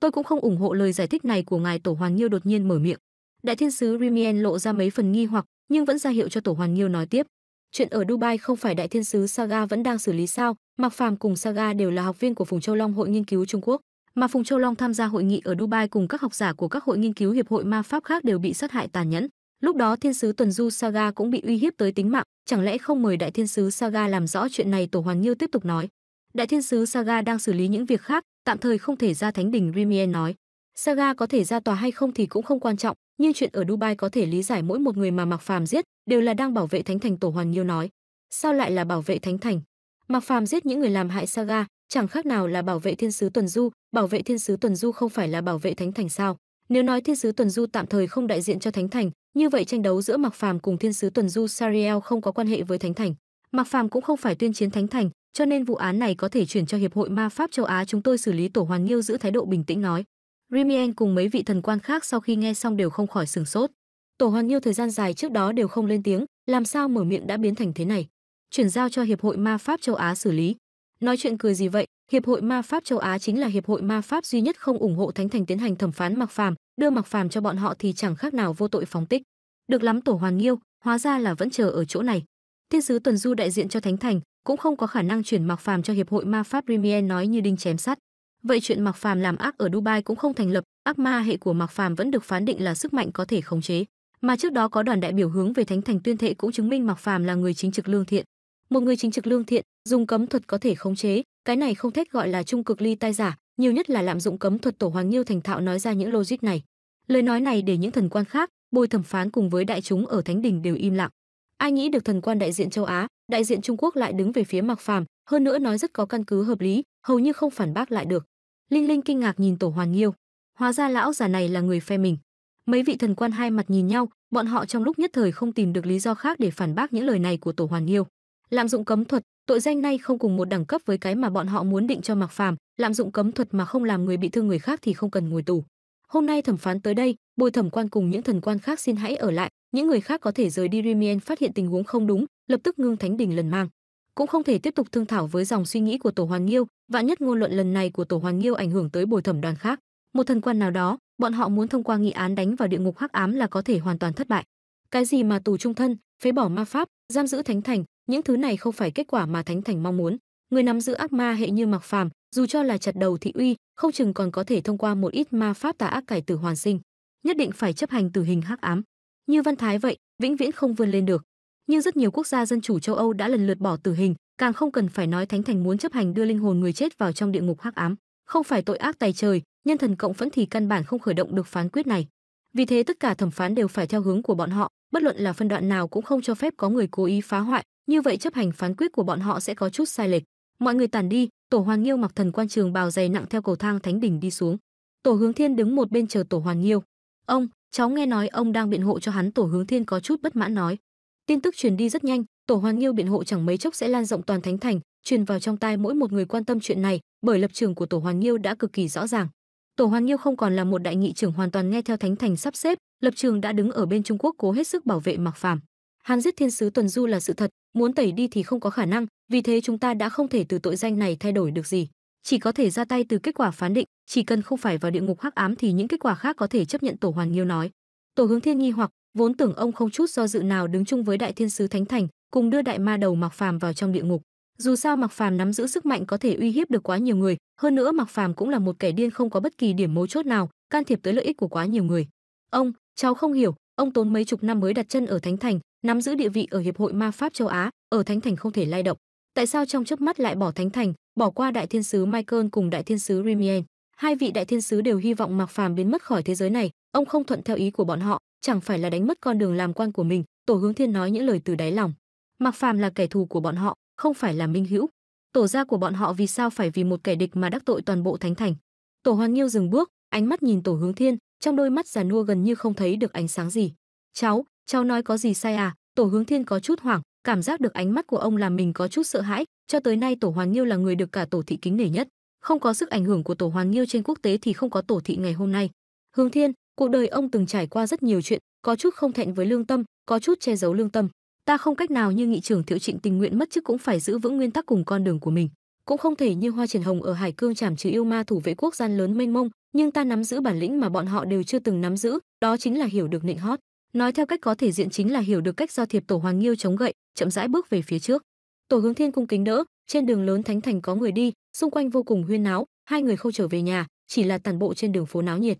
tôi cũng không ủng hộ lời giải thích này của ngài tổ hoàng nhiêu đột nhiên mở miệng đại thiên sứ rimien lộ ra mấy phần nghi hoặc nhưng vẫn ra hiệu cho tổ hoàng nhiêu nói tiếp chuyện ở dubai không phải đại thiên sứ saga vẫn đang xử lý sao mạc phàm cùng saga đều là học viên của phùng châu long hội nghiên cứu trung quốc mà phùng châu long tham gia hội nghị ở dubai cùng các học giả của các hội nghiên cứu hiệp hội ma pháp khác đều bị sát hại tàn nhẫn Lúc đó thiên sứ Tuần Du Saga cũng bị uy hiếp tới tính mạng, chẳng lẽ không mời đại thiên sứ Saga làm rõ chuyện này Tổ hoàng Nhiêu tiếp tục nói. Đại thiên sứ Saga đang xử lý những việc khác, tạm thời không thể ra thánh đình Rimien nói. Saga có thể ra tòa hay không thì cũng không quan trọng, nhưng chuyện ở Dubai có thể lý giải mỗi một người mà mặc Phàm giết đều là đang bảo vệ thánh thành Tổ hoàng Nhiêu nói. Sao lại là bảo vệ thánh thành? mặc Phàm giết những người làm hại Saga, chẳng khác nào là bảo vệ thiên sứ Tuần Du, bảo vệ thiên sứ Tuần Du không phải là bảo vệ thánh thành sao? Nếu nói thiên sứ Tuần Du tạm thời không đại diện cho thánh thành, như vậy tranh đấu giữa Mạc Phàm cùng Thiên sứ Tuần Du Sariel không có quan hệ với Thánh Thành. Mạc Phàm cũng không phải tuyên chiến Thánh Thành, cho nên vụ án này có thể chuyển cho Hiệp hội Ma Pháp châu Á chúng tôi xử lý tổ hoàn nghiêu giữ thái độ bình tĩnh nói. Rimien cùng mấy vị thần quan khác sau khi nghe xong đều không khỏi sửng sốt. Tổ hoàn nghiêu thời gian dài trước đó đều không lên tiếng, làm sao mở miệng đã biến thành thế này? Chuyển giao cho Hiệp hội Ma Pháp châu Á xử lý. Nói chuyện cười gì vậy? Hiệp hội Ma Pháp châu Á chính là hiệp hội ma pháp duy nhất không ủng hộ Thánh Thành tiến hành thẩm phán mặc Phàm, đưa mặc phàm cho bọn họ thì chẳng khác nào vô tội phóng tích được lắm tổ hoàn nghiêu hóa ra là vẫn chờ ở chỗ này thiên sứ tuần du đại diện cho thánh thành cũng không có khả năng chuyển mặc phàm cho hiệp hội ma pháp Rimien nói như đinh chém sắt vậy chuyện mặc phàm làm ác ở dubai cũng không thành lập ác ma hệ của mặc phàm vẫn được phán định là sức mạnh có thể khống chế mà trước đó có đoàn đại biểu hướng về thánh thành tuyên thệ cũng chứng minh mặc phàm là người chính trực lương thiện một người chính trực lương thiện dùng cấm thuật có thể khống chế cái này không thách gọi là trung cực ly tai giả nhiều nhất là lạm dụng cấm thuật tổ hoàng nhiêu thành thạo nói ra những logic này lời nói này để những thần quan khác bồi thẩm phán cùng với đại chúng ở thánh đình đều im lặng ai nghĩ được thần quan đại diện châu á đại diện trung quốc lại đứng về phía mặc phàm hơn nữa nói rất có căn cứ hợp lý hầu như không phản bác lại được linh linh kinh ngạc nhìn tổ hoàng nhiêu hóa ra lão già này là người phe mình mấy vị thần quan hai mặt nhìn nhau bọn họ trong lúc nhất thời không tìm được lý do khác để phản bác những lời này của tổ hoàng yêu lạm dụng cấm thuật tội danh này không cùng một đẳng cấp với cái mà bọn họ muốn định cho Mạc Phàm, lạm dụng cấm thuật mà không làm người bị thương người khác thì không cần ngồi tù. Hôm nay thẩm phán tới đây, Bồi thẩm quan cùng những thần quan khác xin hãy ở lại, những người khác có thể rời đi Rimien phát hiện tình huống không đúng, lập tức ngưng thánh đình lần mang. Cũng không thể tiếp tục thương thảo với dòng suy nghĩ của Tổ hoàng Nghiêu, vạn nhất ngôn luận lần này của Tổ hoàng Nghiêu ảnh hưởng tới bồi thẩm đoàn khác, một thần quan nào đó, bọn họ muốn thông qua nghị án đánh vào địa ngục hắc ám là có thể hoàn toàn thất bại. Cái gì mà tù trung thân, phế bỏ ma pháp, giam giữ thánh thành, những thứ này không phải kết quả mà thánh thành mong muốn người nắm giữ ác ma hệ như mặc phàm dù cho là chặt đầu thị uy không chừng còn có thể thông qua một ít ma pháp tà ác cải tử hoàn sinh nhất định phải chấp hành tử hình hắc ám như văn thái vậy vĩnh viễn không vươn lên được nhưng rất nhiều quốc gia dân chủ châu âu đã lần lượt bỏ tử hình càng không cần phải nói thánh thành muốn chấp hành đưa linh hồn người chết vào trong địa ngục hắc ám không phải tội ác tài trời nhân thần cộng phẫn thì căn bản không khởi động được phán quyết này vì thế tất cả thẩm phán đều phải theo hướng của bọn họ bất luận là phân đoạn nào cũng không cho phép có người cố ý phá hoại như vậy chấp hành phán quyết của bọn họ sẽ có chút sai lệch. Mọi người tàn đi, Tổ hoàng Nghiêu mặc thần quan trường bào dày nặng theo cầu thang thánh đỉnh đi xuống. Tổ Hướng Thiên đứng một bên chờ Tổ hoàng Nghiêu. "Ông, cháu nghe nói ông đang biện hộ cho hắn." Tổ Hướng Thiên có chút bất mãn nói. Tin tức truyền đi rất nhanh, Tổ hoàng Nghiêu biện hộ chẳng mấy chốc sẽ lan rộng toàn thánh thành, truyền vào trong tai mỗi một người quan tâm chuyện này, bởi lập trường của Tổ hoàng Nghiêu đã cực kỳ rõ ràng. Tổ hoàng Nghiêu không còn là một đại nghị trưởng hoàn toàn nghe theo thánh thành sắp xếp, lập trường đã đứng ở bên Trung Quốc cố hết sức bảo vệ mặc Phàm. Hàn giết thiên sứ Tuần Du là sự thật, muốn tẩy đi thì không có khả năng, vì thế chúng ta đã không thể từ tội danh này thay đổi được gì, chỉ có thể ra tay từ kết quả phán định, chỉ cần không phải vào địa ngục hắc ám thì những kết quả khác có thể chấp nhận Tổ hoàng Nghiêu nói. Tổ Hướng Thiên nghi hoặc, vốn tưởng ông không chút do dự nào đứng chung với đại thiên sứ Thánh Thành, cùng đưa đại ma đầu Mạc Phàm vào trong địa ngục. Dù sao Mạc Phàm nắm giữ sức mạnh có thể uy hiếp được quá nhiều người, hơn nữa Mạc Phàm cũng là một kẻ điên không có bất kỳ điểm mấu chốt nào, can thiệp tới lợi ích của quá nhiều người. Ông, cháu không hiểu, ông tốn mấy chục năm mới đặt chân ở Thánh Thành, nắm giữ địa vị ở hiệp hội ma pháp châu Á, ở thánh thành không thể lay động. Tại sao trong chớp mắt lại bỏ thánh thành, bỏ qua đại thiên sứ Michael cùng đại thiên sứ Rimien? Hai vị đại thiên sứ đều hy vọng Mạc Phàm biến mất khỏi thế giới này, ông không thuận theo ý của bọn họ, chẳng phải là đánh mất con đường làm quan của mình, Tổ Hướng Thiên nói những lời từ đáy lòng. Mạc Phàm là kẻ thù của bọn họ, không phải là minh hữu. Tổ gia của bọn họ vì sao phải vì một kẻ địch mà đắc tội toàn bộ thánh thành? Tổ Hoàng Nghiêu dừng bước, ánh mắt nhìn Tổ Hướng Thiên, trong đôi mắt già nua gần như không thấy được ánh sáng gì. "Cháu, cháu nói có gì sai à tổ hướng thiên có chút hoảng cảm giác được ánh mắt của ông làm mình có chút sợ hãi cho tới nay tổ Hoàng nghiêu là người được cả tổ thị kính nể nhất không có sức ảnh hưởng của tổ Hoàng nghiêu trên quốc tế thì không có tổ thị ngày hôm nay hướng thiên cuộc đời ông từng trải qua rất nhiều chuyện có chút không thẹn với lương tâm có chút che giấu lương tâm ta không cách nào như nghị trưởng thiệu trịnh tình nguyện mất chức cũng phải giữ vững nguyên tắc cùng con đường của mình cũng không thể như hoa triển hồng ở hải cương chảm trừ yêu ma thủ vệ quốc gian lớn mênh mông nhưng ta nắm giữ bản lĩnh mà bọn họ đều chưa từng nắm giữ đó chính là hiểu được nịnh hót Nói theo cách có thể diện chính là hiểu được cách do thiệp tổ Hoàng Nghiêu chống gậy, chậm rãi bước về phía trước. Tổ Hướng Thiên cung kính đỡ, trên đường lớn thánh thành có người đi, xung quanh vô cùng huyên náo, hai người không trở về nhà, chỉ là tản bộ trên đường phố náo nhiệt.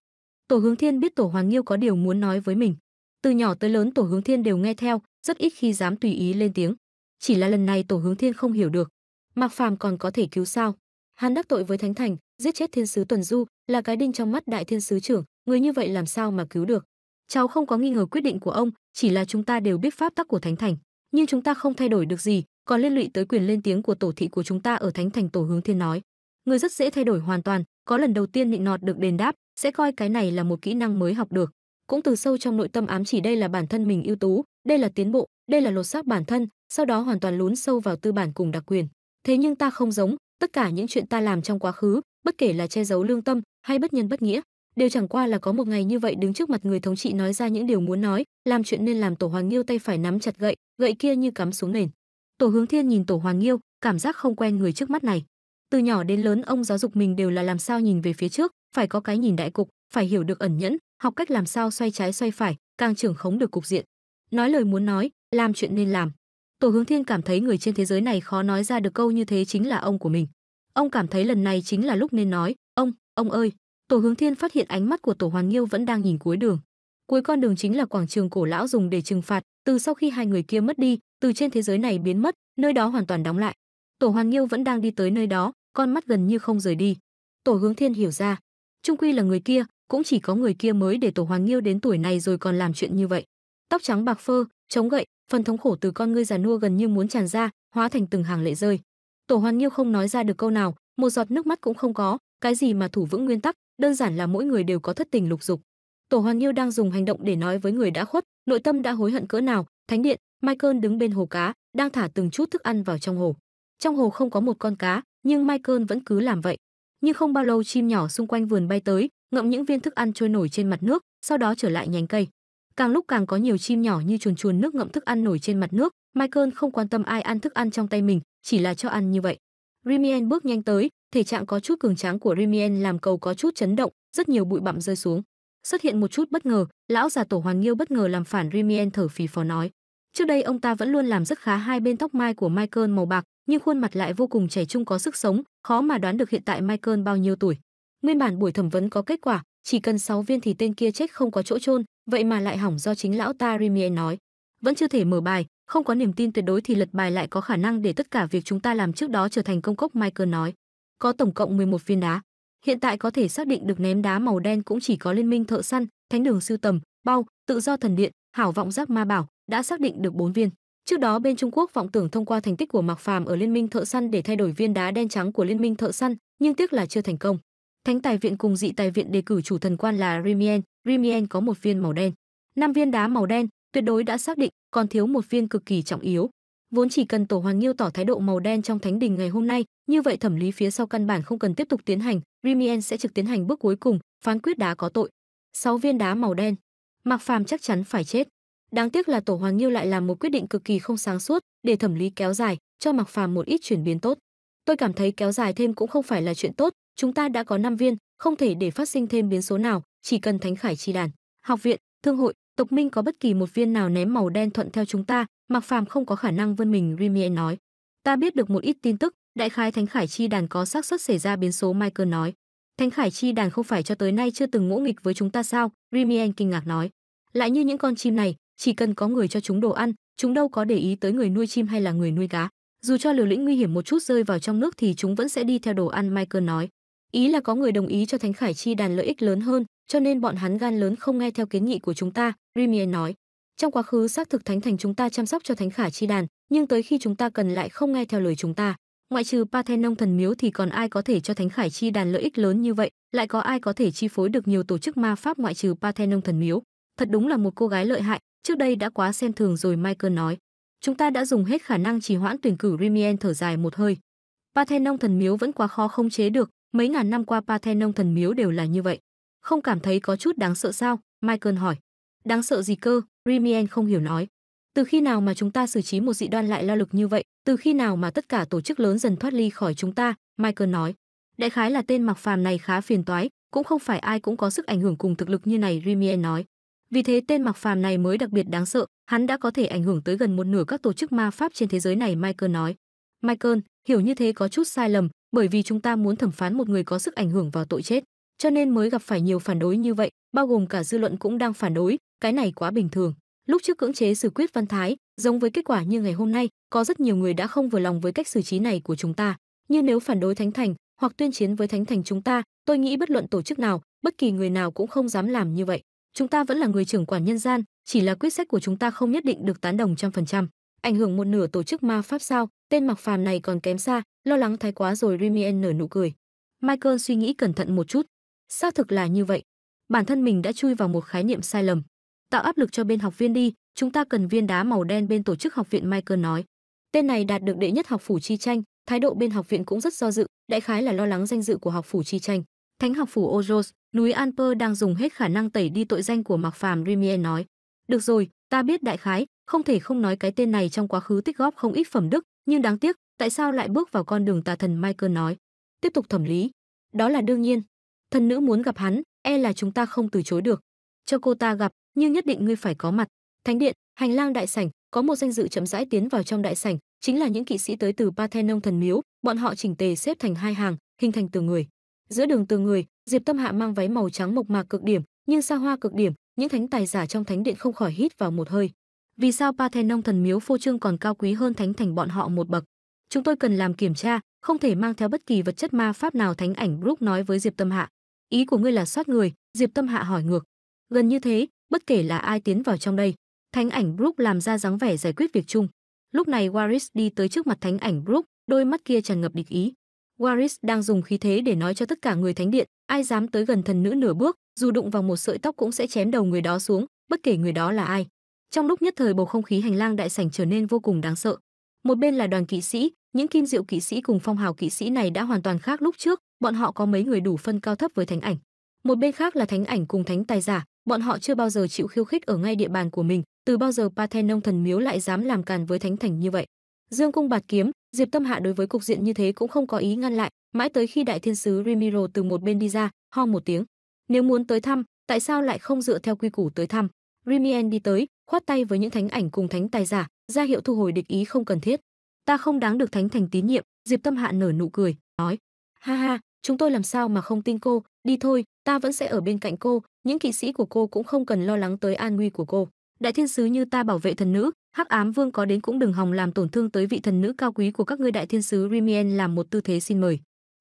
Tổ Hướng Thiên biết Tổ Hoàng Nghiêu có điều muốn nói với mình. Từ nhỏ tới lớn Tổ Hướng Thiên đều nghe theo, rất ít khi dám tùy ý lên tiếng. Chỉ là lần này Tổ Hướng Thiên không hiểu được, Mạc Phàm còn có thể cứu sao? Hắn đắc tội với Thánh Thành, giết chết thiên sứ Tuần Du, là cái đinh trong mắt đại thiên sứ trưởng, người như vậy làm sao mà cứu được? cháu không có nghi ngờ quyết định của ông chỉ là chúng ta đều biết pháp tắc của thánh thành nhưng chúng ta không thay đổi được gì còn liên lụy tới quyền lên tiếng của tổ thị của chúng ta ở thánh thành tổ hướng thiên nói người rất dễ thay đổi hoàn toàn có lần đầu tiên nịnh nọt được đền đáp sẽ coi cái này là một kỹ năng mới học được cũng từ sâu trong nội tâm ám chỉ đây là bản thân mình ưu tú đây là tiến bộ đây là lột xác bản thân sau đó hoàn toàn lún sâu vào tư bản cùng đặc quyền thế nhưng ta không giống tất cả những chuyện ta làm trong quá khứ bất kể là che giấu lương tâm hay bất nhân bất nghĩa đều chẳng qua là có một ngày như vậy đứng trước mặt người thống trị nói ra những điều muốn nói làm chuyện nên làm tổ hoàng nghiêu tay phải nắm chặt gậy gậy kia như cắm xuống nền tổ hướng thiên nhìn tổ hoàng nghiêu cảm giác không quen người trước mắt này từ nhỏ đến lớn ông giáo dục mình đều là làm sao nhìn về phía trước phải có cái nhìn đại cục phải hiểu được ẩn nhẫn học cách làm sao xoay trái xoay phải càng trưởng khống được cục diện nói lời muốn nói làm chuyện nên làm tổ hướng thiên cảm thấy người trên thế giới này khó nói ra được câu như thế chính là ông của mình ông cảm thấy lần này chính là lúc nên nói ông ông ơi Tổ Hướng Thiên phát hiện ánh mắt của Tổ Hoàn Nghiêu vẫn đang nhìn cuối đường. Cuối con đường chính là quảng trường cổ lão dùng để trừng phạt, từ sau khi hai người kia mất đi, từ trên thế giới này biến mất, nơi đó hoàn toàn đóng lại. Tổ Hoàn Nghiêu vẫn đang đi tới nơi đó, con mắt gần như không rời đi. Tổ Hướng Thiên hiểu ra, trung quy là người kia, cũng chỉ có người kia mới để Tổ Hoàn Nghiêu đến tuổi này rồi còn làm chuyện như vậy. Tóc trắng bạc phơ, chống gậy, phần thống khổ từ con ngươi già nua gần như muốn tràn ra, hóa thành từng hàng lệ rơi. Tổ Hoàn Nghiêu không nói ra được câu nào, một giọt nước mắt cũng không có, cái gì mà thủ vững nguyên tắc đơn giản là mỗi người đều có thất tình lục dục tổ hoàng yêu đang dùng hành động để nói với người đã khuất nội tâm đã hối hận cỡ nào thánh điện michael đứng bên hồ cá đang thả từng chút thức ăn vào trong hồ trong hồ không có một con cá nhưng michael vẫn cứ làm vậy nhưng không bao lâu chim nhỏ xung quanh vườn bay tới ngậm những viên thức ăn trôi nổi trên mặt nước sau đó trở lại nhánh cây càng lúc càng có nhiều chim nhỏ như chuồn chuồn nước ngậm thức ăn nổi trên mặt nước michael không quan tâm ai ăn thức ăn trong tay mình chỉ là cho ăn như vậy rimien bước nhanh tới Thể trạng có chút cường tráng của Rimien làm cầu có chút chấn động, rất nhiều bụi bặm rơi xuống. Xuất hiện một chút bất ngờ, lão già tổ hoàng Nghiêu bất ngờ làm phản Rimien thở phì phò nói: "Trước đây ông ta vẫn luôn làm rất khá hai bên tóc mai của Michael màu bạc, nhưng khuôn mặt lại vô cùng trẻ trung có sức sống, khó mà đoán được hiện tại Michael bao nhiêu tuổi." Nguyên bản buổi thẩm vấn có kết quả, chỉ cần 6 viên thì tên kia chết không có chỗ chôn, vậy mà lại hỏng do chính lão ta Rimien nói. Vẫn chưa thể mở bài, không có niềm tin tuyệt đối thì lật bài lại có khả năng để tất cả việc chúng ta làm trước đó trở thành công cốc Michael nói có tổng cộng 11 viên đá. Hiện tại có thể xác định được ném đá màu đen cũng chỉ có Liên minh thợ săn, Thánh đường sưu tầm, Bao, Tự do thần điện, Hảo vọng giác ma bảo đã xác định được 4 viên. Trước đó bên Trung Quốc vọng tưởng thông qua thành tích của Mạc Phàm ở Liên minh thợ săn để thay đổi viên đá đen trắng của Liên minh thợ săn, nhưng tiếc là chưa thành công. Thánh tài viện cùng dị tài viện đề cử chủ thần quan là Rimien, Rimien có một viên màu đen. Năm viên đá màu đen tuyệt đối đã xác định, còn thiếu một viên cực kỳ trọng yếu, vốn chỉ cần tổ hoàng nghiêu tỏ thái độ màu đen trong thánh đình ngày hôm nay như vậy thẩm lý phía sau căn bản không cần tiếp tục tiến hành rimien sẽ trực tiến hành bước cuối cùng phán quyết đá có tội sáu viên đá màu đen Mặc phàm chắc chắn phải chết đáng tiếc là tổ hoàng nghiêu lại làm một quyết định cực kỳ không sáng suốt để thẩm lý kéo dài cho Mặc phàm một ít chuyển biến tốt tôi cảm thấy kéo dài thêm cũng không phải là chuyện tốt chúng ta đã có năm viên không thể để phát sinh thêm biến số nào chỉ cần thánh khải tri đàn học viện thương hội tộc Minh có bất kỳ một viên nào ném màu đen thuận theo chúng ta, Mặc Phàm không có khả năng vươn mình, Rimier nói. Ta biết được một ít tin tức, đại khái Thánh Khải Chi đàn có xác suất xảy ra biến số, Michael nói. Thánh Khải Chi đàn không phải cho tới nay chưa từng ngỗ nghịch với chúng ta sao? Rimier kinh ngạc nói. Lại như những con chim này, chỉ cần có người cho chúng đồ ăn, chúng đâu có để ý tới người nuôi chim hay là người nuôi cá. Dù cho liều lĩnh nguy hiểm một chút rơi vào trong nước thì chúng vẫn sẽ đi theo đồ ăn, Michael nói ý là có người đồng ý cho thánh khải chi đàn lợi ích lớn hơn cho nên bọn hắn gan lớn không nghe theo kiến nghị của chúng ta rimier nói trong quá khứ xác thực thánh thành chúng ta chăm sóc cho thánh Khải chi đàn nhưng tới khi chúng ta cần lại không nghe theo lời chúng ta ngoại trừ pathen thần miếu thì còn ai có thể cho thánh khải chi đàn lợi ích lớn như vậy lại có ai có thể chi phối được nhiều tổ chức ma pháp ngoại trừ pathen thần miếu thật đúng là một cô gái lợi hại trước đây đã quá xem thường rồi michael nói chúng ta đã dùng hết khả năng trì hoãn tuyển cử rimien thở dài một hơi pathen thần miếu vẫn quá khó không chế được Mấy ngàn năm qua Parthenon thần miếu đều là như vậy. Không cảm thấy có chút đáng sợ sao? Michael hỏi. Đáng sợ gì cơ? Rimien không hiểu nói. Từ khi nào mà chúng ta xử trí một dị đoan lại lao lực như vậy? Từ khi nào mà tất cả tổ chức lớn dần thoát ly khỏi chúng ta? Michael nói. Đại khái là tên mặc phàm này khá phiền toái, cũng không phải ai cũng có sức ảnh hưởng cùng thực lực như này Rimien nói. Vì thế tên mặc phàm này mới đặc biệt đáng sợ, hắn đã có thể ảnh hưởng tới gần một nửa các tổ chức ma pháp trên thế giới này Michael nói. Michael, hiểu như thế có chút sai lầm, bởi vì chúng ta muốn thẩm phán một người có sức ảnh hưởng vào tội chết, cho nên mới gặp phải nhiều phản đối như vậy, bao gồm cả dư luận cũng đang phản đối, cái này quá bình thường. Lúc trước cưỡng chế xử quyết Văn Thái, giống với kết quả như ngày hôm nay, có rất nhiều người đã không vừa lòng với cách xử trí này của chúng ta. Như nếu phản đối Thánh Thành hoặc tuyên chiến với Thánh Thành chúng ta, tôi nghĩ bất luận tổ chức nào, bất kỳ người nào cũng không dám làm như vậy. Chúng ta vẫn là người trưởng quản nhân gian, chỉ là quyết sách của chúng ta không nhất định được tán đồng trăm phần trăm. Ảnh hưởng một nửa tổ chức ma pháp sao? tên mặc phàm này còn kém xa lo lắng thái quá rồi Rimien nở nụ cười michael suy nghĩ cẩn thận một chút xác thực là như vậy bản thân mình đã chui vào một khái niệm sai lầm tạo áp lực cho bên học viên đi chúng ta cần viên đá màu đen bên tổ chức học viện michael nói tên này đạt được đệ nhất học phủ chi tranh thái độ bên học viện cũng rất do dự đại khái là lo lắng danh dự của học phủ chi tranh thánh học phủ ozos núi Anper đang dùng hết khả năng tẩy đi tội danh của mạc phàm Rimien nói được rồi ta biết đại khái không thể không nói cái tên này trong quá khứ tích góp không ít phẩm đức nhưng đáng tiếc, tại sao lại bước vào con đường tà thần Michael nói. Tiếp tục thẩm lý. Đó là đương nhiên. Thần nữ muốn gặp hắn, e là chúng ta không từ chối được. Cho cô ta gặp, nhưng nhất định ngươi phải có mặt. Thánh điện, hành lang đại sảnh, có một danh dự chậm rãi tiến vào trong đại sảnh, chính là những kỵ sĩ tới từ Parthenon thần miếu, bọn họ chỉnh tề xếp thành hai hàng, hình thành từng người. Giữa đường từng người, Diệp Tâm Hạ mang váy màu trắng mộc mạc cực điểm, nhưng xa hoa cực điểm, những thánh tài giả trong thánh điện không khỏi hít vào một hơi. Vì sao Parthenon thần miếu phô trương còn cao quý hơn thánh thành bọn họ một bậc? Chúng tôi cần làm kiểm tra, không thể mang theo bất kỳ vật chất ma pháp nào thánh ảnh Brook nói với Diệp Tâm Hạ. Ý của ngươi là soát người, Diệp Tâm Hạ hỏi ngược. Gần như thế, bất kể là ai tiến vào trong đây, thánh ảnh Brook làm ra dáng vẻ giải quyết việc chung. Lúc này Waris đi tới trước mặt thánh ảnh Brook, đôi mắt kia tràn ngập địch ý. Waris đang dùng khí thế để nói cho tất cả người thánh điện, ai dám tới gần thần nữ nửa bước, dù đụng vào một sợi tóc cũng sẽ chém đầu người đó xuống, bất kể người đó là ai. Trong lúc nhất thời bầu không khí hành lang đại sảnh trở nên vô cùng đáng sợ. Một bên là đoàn kỵ sĩ, những kim diệu kỵ sĩ cùng phong hào kỵ sĩ này đã hoàn toàn khác lúc trước, bọn họ có mấy người đủ phân cao thấp với thánh ảnh. Một bên khác là thánh ảnh cùng thánh tài giả, bọn họ chưa bao giờ chịu khiêu khích ở ngay địa bàn của mình, từ bao giờ Parthenon thần miếu lại dám làm càn với thánh thành như vậy. Dương cung bạt kiếm, Diệp Tâm Hạ đối với cục diện như thế cũng không có ý ngăn lại, mãi tới khi đại thiên sứ Rimiro từ một bên đi ra, ho một tiếng. Nếu muốn tới thăm, tại sao lại không dựa theo quy củ tới thăm? Rimien đi tới, khoát tay với những thánh ảnh cùng thánh tài giả, ra hiệu thu hồi địch ý không cần thiết. Ta không đáng được thánh thành tín nhiệm, Diệp Tâm hạ nở nụ cười, nói: "Ha ha, chúng tôi làm sao mà không tin cô, đi thôi, ta vẫn sẽ ở bên cạnh cô, những kỵ sĩ của cô cũng không cần lo lắng tới an nguy của cô. Đại thiên sứ như ta bảo vệ thần nữ, Hắc Ám Vương có đến cũng đừng hòng làm tổn thương tới vị thần nữ cao quý của các ngươi đại thiên sứ Rimien làm một tư thế xin mời."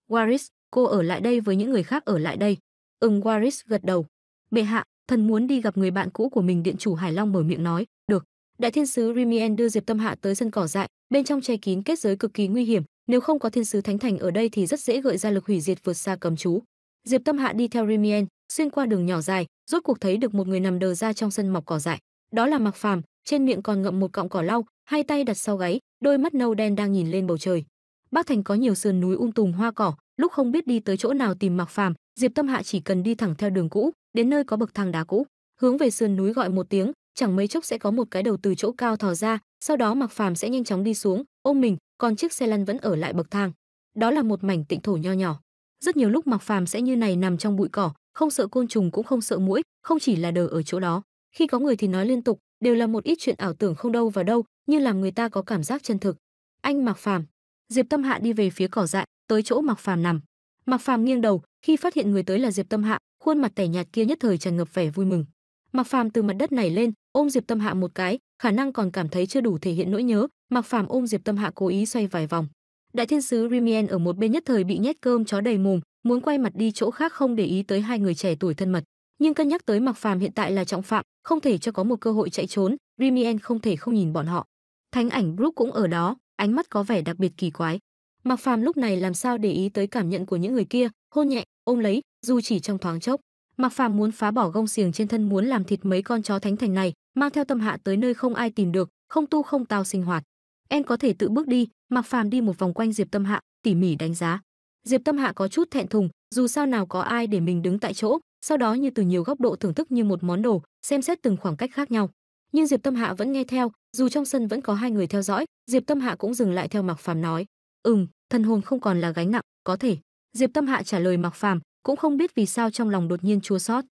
Waris, cô ở lại đây với những người khác ở lại đây. Ừm Waris gật đầu. Bệ hạ, thần muốn đi gặp người bạn cũ của mình điện chủ hải long mở miệng nói được đại thiên sứ rimien đưa diệp tâm hạ tới sân cỏ dại bên trong che kín kết giới cực kỳ nguy hiểm nếu không có thiên sứ thánh thành ở đây thì rất dễ gợi ra lực hủy diệt vượt xa cầm chú diệp tâm hạ đi theo rimien xuyên qua đường nhỏ dài rốt cuộc thấy được một người nằm đờ ra trong sân mọc cỏ dại đó là mặc phàm trên miệng còn ngậm một cọng cỏ lau hai tay đặt sau gáy đôi mắt nâu đen đang nhìn lên bầu trời bắc thành có nhiều sườn núi um tùm hoa cỏ lúc không biết đi tới chỗ nào tìm Mạc Phàm, Diệp Tâm Hạ chỉ cần đi thẳng theo đường cũ, đến nơi có bậc thang đá cũ, hướng về sườn núi gọi một tiếng, chẳng mấy chốc sẽ có một cái đầu từ chỗ cao thò ra, sau đó Mạc Phàm sẽ nhanh chóng đi xuống, ôm mình, còn chiếc xe lăn vẫn ở lại bậc thang. Đó là một mảnh tịnh thổ nho nhỏ. Rất nhiều lúc Mạc Phàm sẽ như này nằm trong bụi cỏ, không sợ côn trùng cũng không sợ mũi, không chỉ là đờ ở chỗ đó. Khi có người thì nói liên tục, đều là một ít chuyện ảo tưởng không đâu vào đâu, như làm người ta có cảm giác chân thực. Anh Mạc Phàm, Diệp Tâm Hạ đi về phía cỏ dại, tới chỗ Mạc Phàm nằm. Mạc Phàm nghiêng đầu, khi phát hiện người tới là Diệp Tâm Hạ, khuôn mặt tẻ nhạt kia nhất thời tràn ngập vẻ vui mừng. Mạc Phàm từ mặt đất này lên, ôm Diệp Tâm Hạ một cái, khả năng còn cảm thấy chưa đủ thể hiện nỗi nhớ, Mạc Phàm ôm Diệp Tâm Hạ cố ý xoay vài vòng. Đại thiên sứ Rimien ở một bên nhất thời bị nhét cơm chó đầy mồm, muốn quay mặt đi chỗ khác không để ý tới hai người trẻ tuổi thân mật, nhưng cân nhắc tới Mạc Phàm hiện tại là trọng phạm, không thể cho có một cơ hội chạy trốn, Rimien không thể không nhìn bọn họ. Thánh ảnh Brook cũng ở đó, ánh mắt có vẻ đặc biệt kỳ quái. Mạc Phàm lúc này làm sao để ý tới cảm nhận của những người kia, hôn nhẹ, ôm lấy, dù chỉ trong thoáng chốc. Mạc Phàm muốn phá bỏ gông xiềng trên thân muốn làm thịt mấy con chó thánh thành này, mang theo tâm hạ tới nơi không ai tìm được, không tu không tao sinh hoạt. Em có thể tự bước đi, Mạc Phàm đi một vòng quanh Diệp Tâm Hạ, tỉ mỉ đánh giá. Diệp Tâm Hạ có chút thẹn thùng, dù sao nào có ai để mình đứng tại chỗ, sau đó như từ nhiều góc độ thưởng thức như một món đồ, xem xét từng khoảng cách khác nhau. Nhưng Diệp Tâm Hạ vẫn nghe theo, dù trong sân vẫn có hai người theo dõi, Diệp Tâm Hạ cũng dừng lại theo Mạc Phàm nói. "Ừm, thần hồn không còn là gánh nặng, có thể." Diệp Tâm Hạ trả lời Mạc Phàm, cũng không biết vì sao trong lòng đột nhiên chua xót.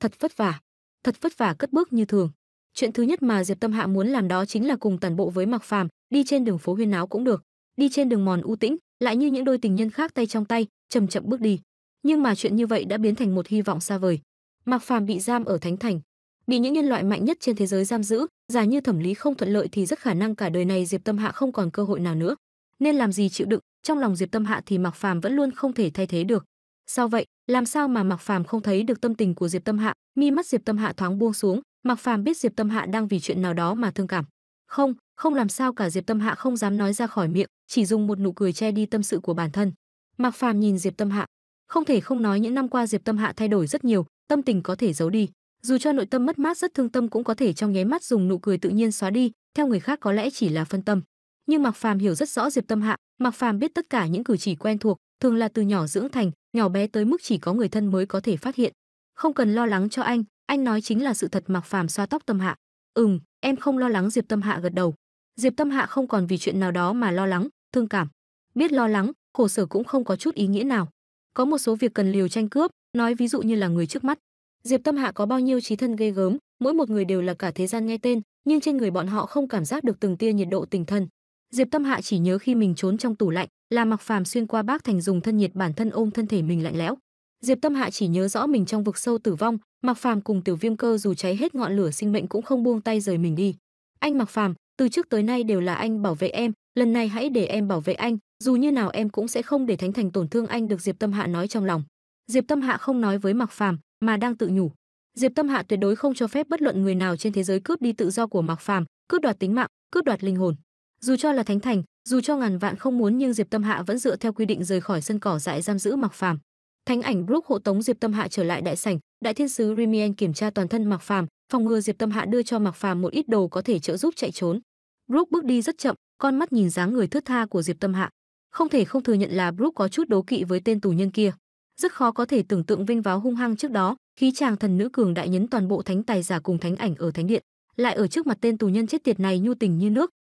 Thật vất vả, thật vất vả cất bước như thường. Chuyện thứ nhất mà Diệp Tâm Hạ muốn làm đó chính là cùng tản bộ với Mạc Phàm, đi trên đường phố huyên náo cũng được, đi trên đường mòn u tĩnh, lại như những đôi tình nhân khác tay trong tay, chậm chậm bước đi. Nhưng mà chuyện như vậy đã biến thành một hy vọng xa vời. Mạc Phàm bị giam ở Thánh Thành, bị những nhân loại mạnh nhất trên thế giới giam giữ, giả như thẩm lý không thuận lợi thì rất khả năng cả đời này Diệp Tâm Hạ không còn cơ hội nào nữa nên làm gì chịu đựng, trong lòng Diệp Tâm Hạ thì Mặc Phàm vẫn luôn không thể thay thế được. Sao vậy, làm sao mà Mặc Phàm không thấy được tâm tình của Diệp Tâm Hạ? Mi mắt Diệp Tâm Hạ thoáng buông xuống, Mặc Phàm biết Diệp Tâm Hạ đang vì chuyện nào đó mà thương cảm. Không, không làm sao cả Diệp Tâm Hạ không dám nói ra khỏi miệng, chỉ dùng một nụ cười che đi tâm sự của bản thân. Mặc Phàm nhìn Diệp Tâm Hạ, không thể không nói những năm qua Diệp Tâm Hạ thay đổi rất nhiều, tâm tình có thể giấu đi, dù cho nội tâm mất mát rất thương tâm cũng có thể trong nháy mắt dùng nụ cười tự nhiên xóa đi, theo người khác có lẽ chỉ là phân tâm nhưng Mạc Phàm hiểu rất rõ Diệp Tâm Hạ, Mạc Phàm biết tất cả những cử chỉ quen thuộc, thường là từ nhỏ dưỡng thành, nhỏ bé tới mức chỉ có người thân mới có thể phát hiện. Không cần lo lắng cho anh, anh nói chính là sự thật Mạc Phàm xoa tóc Tâm Hạ. "Ừm, em không lo lắng." Diệp Tâm Hạ gật đầu. Diệp Tâm Hạ không còn vì chuyện nào đó mà lo lắng, thương cảm. Biết lo lắng, khổ sở cũng không có chút ý nghĩa nào. Có một số việc cần liều tranh cướp, nói ví dụ như là người trước mắt. Diệp Tâm Hạ có bao nhiêu trí thân ghê gớm, mỗi một người đều là cả thế gian nghe tên, nhưng trên người bọn họ không cảm giác được từng tia nhiệt độ tình thân. Diệp Tâm Hạ chỉ nhớ khi mình trốn trong tủ lạnh, là Mặc Phàm xuyên qua bác thành dùng thân nhiệt bản thân ôm thân thể mình lạnh lẽo. Diệp Tâm Hạ chỉ nhớ rõ mình trong vực sâu tử vong, Mặc Phàm cùng Tiểu Viêm Cơ dù cháy hết ngọn lửa sinh mệnh cũng không buông tay rời mình đi. Anh Mặc Phàm, từ trước tới nay đều là anh bảo vệ em, lần này hãy để em bảo vệ anh, dù như nào em cũng sẽ không để Thánh Thành tổn thương anh được Diệp Tâm Hạ nói trong lòng. Diệp Tâm Hạ không nói với Mặc Phàm, mà đang tự nhủ, Diệp Tâm Hạ tuyệt đối không cho phép bất luận người nào trên thế giới cướp đi tự do của Mặc Phàm, cướp đoạt tính mạng, cướp đoạt linh hồn. Dù cho là Thánh Thành, dù cho ngàn vạn không muốn nhưng Diệp Tâm Hạ vẫn dựa theo quy định rời khỏi sân cỏ dại giam giữ Mặc Phàm. Thánh ảnh Brook hộ tống Diệp Tâm Hạ trở lại đại sảnh, đại thiên sứ Rimien kiểm tra toàn thân Mặc Phàm, phòng ngừa Diệp Tâm Hạ đưa cho Mặc Phàm một ít đồ có thể trợ giúp chạy trốn. Brook bước đi rất chậm, con mắt nhìn dáng người thướt tha của Diệp Tâm Hạ, không thể không thừa nhận là Brook có chút đố kỵ với tên tù nhân kia. Rất khó có thể tưởng tượng vinh váo hung hăng trước đó, khí chàng thần nữ cường đại nhấn toàn bộ thánh tài giả cùng thánh ảnh ở thánh điện, lại ở trước mặt tên tù nhân chết tiệt này nhu tình như nước,